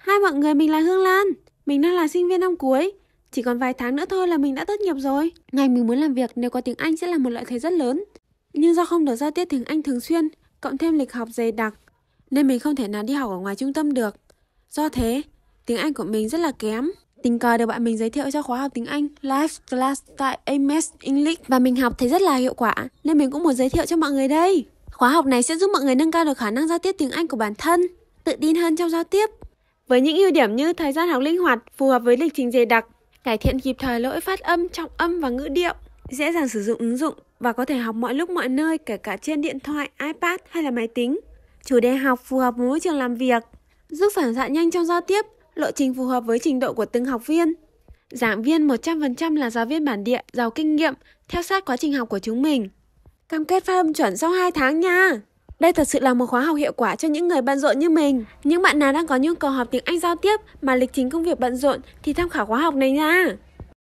Hai mọi người, mình là Hương Lan. Mình đang là sinh viên năm cuối. Chỉ còn vài tháng nữa thôi là mình đã tốt nghiệp rồi. Ngày mình muốn làm việc nếu có tiếng Anh sẽ là một lợi thế rất lớn. Nhưng do không được giao tiếp tiếng Anh thường xuyên, cộng thêm lịch học dày đặc, nên mình không thể nào đi học ở ngoài trung tâm được. Do thế, tiếng Anh của mình rất là kém. Tình cờ được bạn mình giới thiệu cho khóa học tiếng Anh life Class tại Ames English và mình học thấy rất là hiệu quả nên mình cũng muốn giới thiệu cho mọi người đây. Khóa học này sẽ giúp mọi người nâng cao được khả năng giao tiếp tiếng Anh của bản thân, tự tin hơn trong giao tiếp với những ưu điểm như thời gian học linh hoạt, phù hợp với lịch trình dày đặc, cải thiện kịp thời lỗi phát âm, trọng âm và ngữ điệu, dễ dàng sử dụng ứng dụng và có thể học mọi lúc mọi nơi kể cả trên điện thoại, iPad hay là máy tính. Chủ đề học phù hợp với môi trường làm việc, giúp phản xạ nhanh trong giao tiếp, lộ trình phù hợp với trình độ của từng học viên. Giảng viên 100% là giáo viên bản địa, giàu kinh nghiệm, theo sát quá trình học của chúng mình. Cam kết phát âm chuẩn sau 2 tháng nha! Đây thật sự là một khóa học hiệu quả cho những người bận rộn như mình. Những bạn nào đang có nhu cầu học tiếng Anh giao tiếp mà lịch trình công việc bận rộn thì tham khảo khóa học này nha.